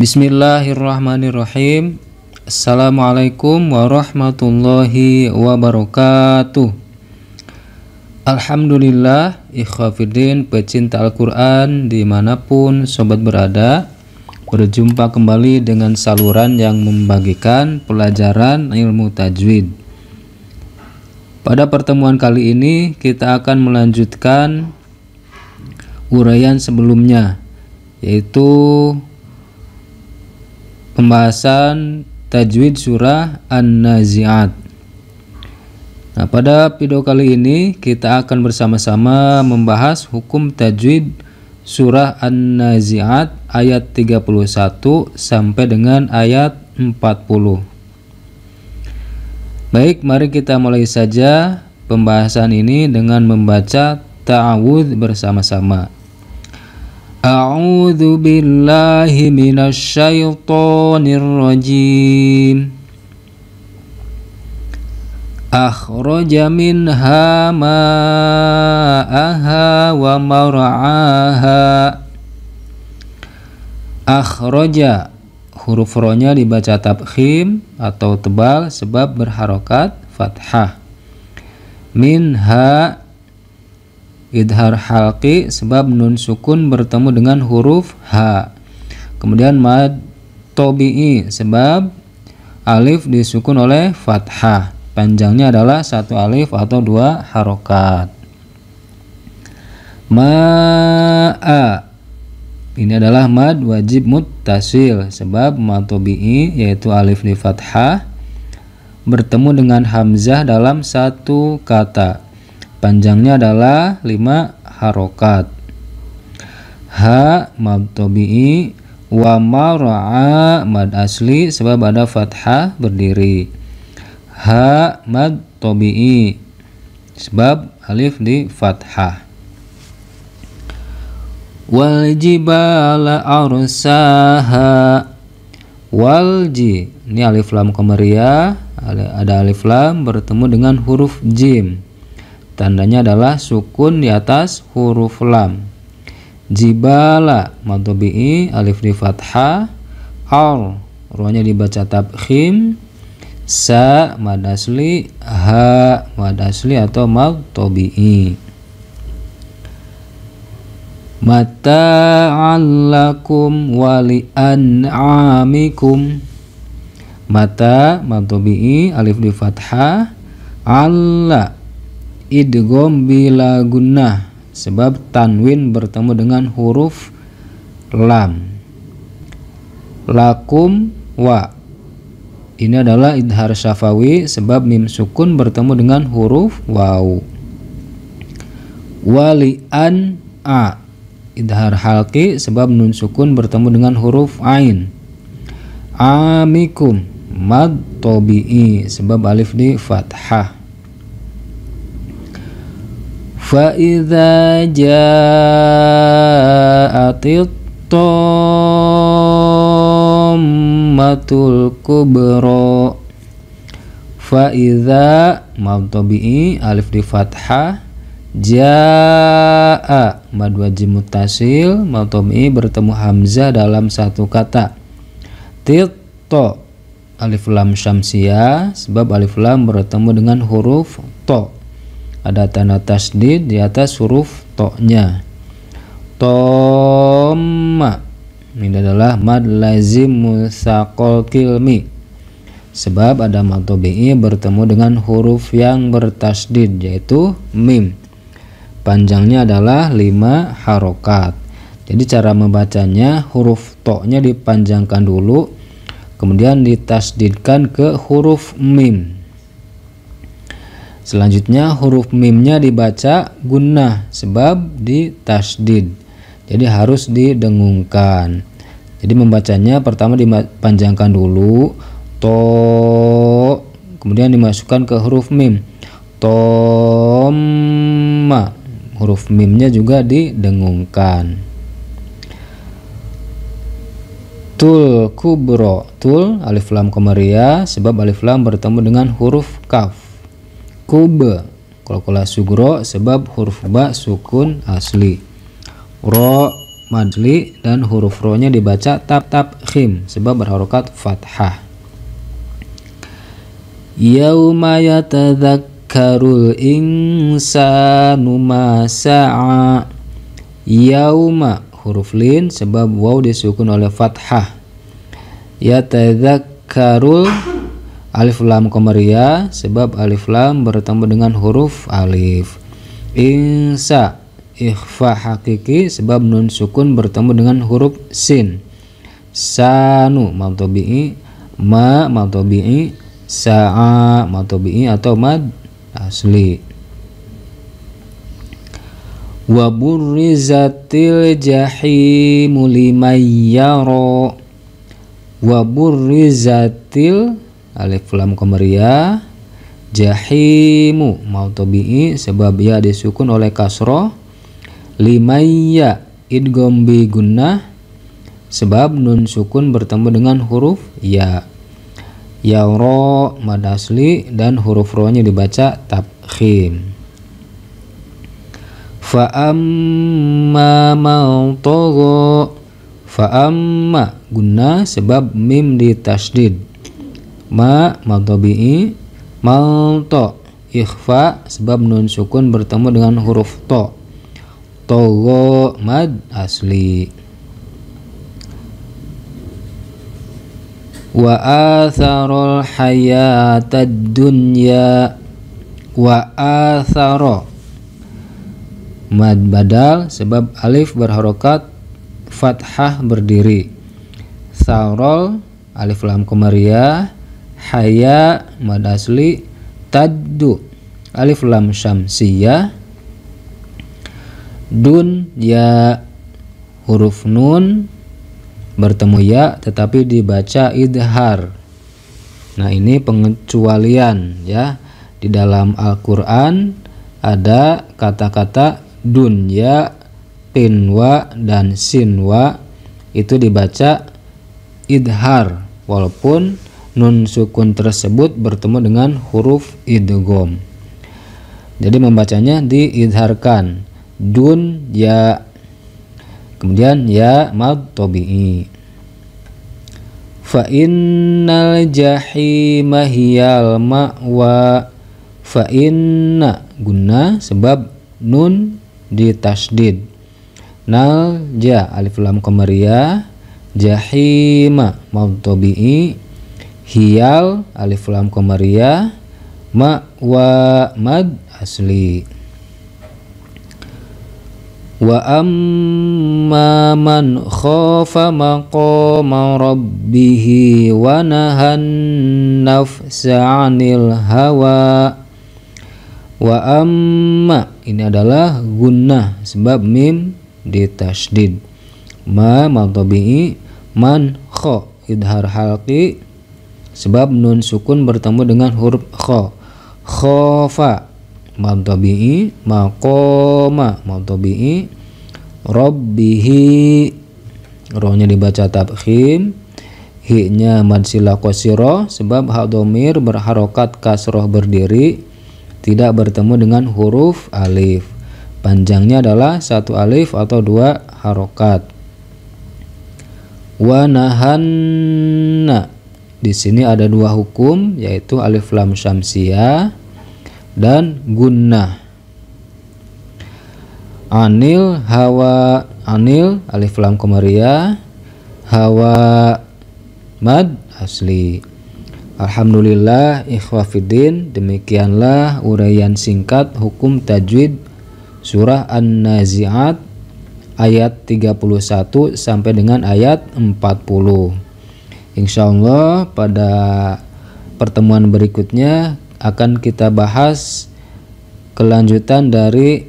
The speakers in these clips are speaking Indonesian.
Bismillahirrahmanirrahim Assalamualaikum warahmatullahi wabarakatuh Alhamdulillah ikhwafidin pecinta Al-Quran dimanapun sobat berada Berjumpa kembali dengan saluran yang membagikan pelajaran ilmu tajwid Pada pertemuan kali ini kita akan melanjutkan urayan sebelumnya Yaitu pembahasan tajwid surah An-Nazi'at. Nah, pada video kali ini kita akan bersama-sama membahas hukum tajwid surah An-Nazi'at ayat 31 sampai dengan ayat 40. Baik, mari kita mulai saja pembahasan ini dengan membaca ta'awudz bersama-sama. أعوذ بالله من الشيطان الرجيم أخرج منها ماءها ومرعاها Akhroja huruf ronya dibaca tabkhim atau tebal sebab berharokat fathah minha idhar halki sebab nun sukun bertemu dengan huruf h. Kemudian mad tobi'i sebab alif disukun oleh fathah. Panjangnya adalah satu alif atau dua harokat. Ma'a ini adalah mad wajib mutasil sebab matobi'i yaitu alif di fathah bertemu dengan hamzah dalam satu kata Panjangnya adalah 5 harokat. Ha mad wa mara'a mad asli sebab ada fathah berdiri. Ha mad tobi'i sebab alif di fathah. Wal jibala arsaha ji ini alif lam komeria ada alif lam bertemu dengan huruf jim Tandanya adalah sukun di atas huruf lam. Jibala matobi'i alif di fathah al ruhnya dibaca tabkhim sa madasli ha madasli asli atau madhobi'i mata'allakum wali an'amikum mata matobi'i alif di fathah Allah idgham bila gunnah sebab tanwin bertemu dengan huruf lam lakum wa ini adalah idhar syafawi sebab mim sukun bertemu dengan huruf waw walian a idhar halki sebab nun sukun bertemu dengan huruf ain amikum mad tobi'i sebab alif di fathah فإذا جاءت الطامة الكبرى فإذا mabtobi'i alif di fathah jaa mad wajib mutasil mabtobi'i bertemu hamzah dalam satu kata tito alif lam syamsia sebab alif lam bertemu dengan huruf to ada tanda tasdid di atas huruf toknya tomma ini adalah mad lazim musakol kilmi sebab ada matobi'i bertemu dengan huruf yang bertasdid yaitu mim panjangnya adalah 5 harokat jadi cara membacanya huruf toknya dipanjangkan dulu kemudian ditasdidkan ke huruf mim Selanjutnya huruf mimnya dibaca guna sebab di tasdid. Jadi harus didengungkan. Jadi membacanya pertama dipanjangkan dulu to kemudian dimasukkan ke huruf mim. Tomma. Huruf mimnya juga didengungkan. Tul kubro. Tul alif lam komaria sebab alif lam bertemu dengan huruf kaf kub kolkola sugro sebab huruf ba sukun asli ro madli dan huruf ro-nya dibaca tap tap khim sebab berharokat fathah yauma yatadzakkarul insanu masa'a sa'a yauma huruf lin sebab waw disukun oleh fathah yatadzakkarul alif lam komaria sebab alif lam bertemu dengan huruf alif insa ikhfa hakiki sebab nun sukun bertemu dengan huruf sin sanu matobi'i ma matobi'i sa'a matobi'i atau mad asli wa burrizatil jahimu limayyaro yara wa burrizatil alif lam komeria jahimu mau tobi'i sebab ya disukun oleh kasro limayya idgom bi gunnah sebab nun sukun bertemu dengan huruf ya ya ro mad asli dan huruf ro nya dibaca tabkhim fa amma togo fa'amma fa guna sebab mim di ditasdid ma maltobi'i malto ikhfa sebab nun sukun bertemu dengan huruf to togo mad asli wa atharul hayatad dunya wa atharo mad badal sebab alif berharokat fathah berdiri tharol alif lam komariah haya mad asli taddu alif lam syamsiyah dun ya huruf nun bertemu ya tetapi dibaca idhar nah ini pengecualian ya di dalam Al-Quran ada kata-kata dunya pinwa dan sinwa itu dibaca idhar walaupun nun sukun tersebut bertemu dengan huruf idgham. Jadi membacanya diidharkan dun ya kemudian ya mad tabi'i. Fa innal jahima hiyal ma'wa fa inna guna sebab nun ditasdid. Nal ja alif lam qamariyah jahima mad tabi'i hiyal alif lam komaria ma wa mad asli wa amma man khafa maqama rabbih wa nahan nafsa 'anil hawa wa amma ini adalah gunnah sebab mim ditasdid ma madhabi man kha idhar halqi Sebab nun sukun bertemu dengan huruf kho. Khofa fa tabi'i, maqoma mantabi'i tabi'i, rabbihi. Rohnya dibaca tabkhim, hi-nya kosiro, sebab hadomir berharokat kasroh berdiri, tidak bertemu dengan huruf alif. Panjangnya adalah satu alif atau dua harokat. Wanahanna di sini ada dua hukum yaitu alif lam syamsia dan gunnah. Anil hawa anil alif lam komaria hawa mad asli. Alhamdulillah ikhwafidin demikianlah uraian singkat hukum tajwid surah An-Nazi'at ayat 31 sampai dengan ayat 40. Insya Allah pada pertemuan berikutnya akan kita bahas kelanjutan dari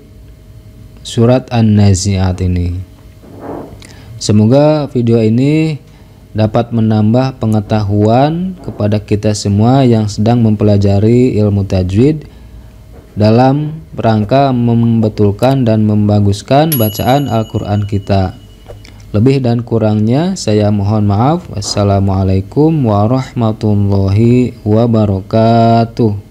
surat An-Nazi'at ini. Semoga video ini dapat menambah pengetahuan kepada kita semua yang sedang mempelajari ilmu tajwid dalam rangka membetulkan dan membaguskan bacaan Al-Quran kita. Lebih dan kurangnya saya mohon maaf. Wassalamualaikum warahmatullahi wabarakatuh.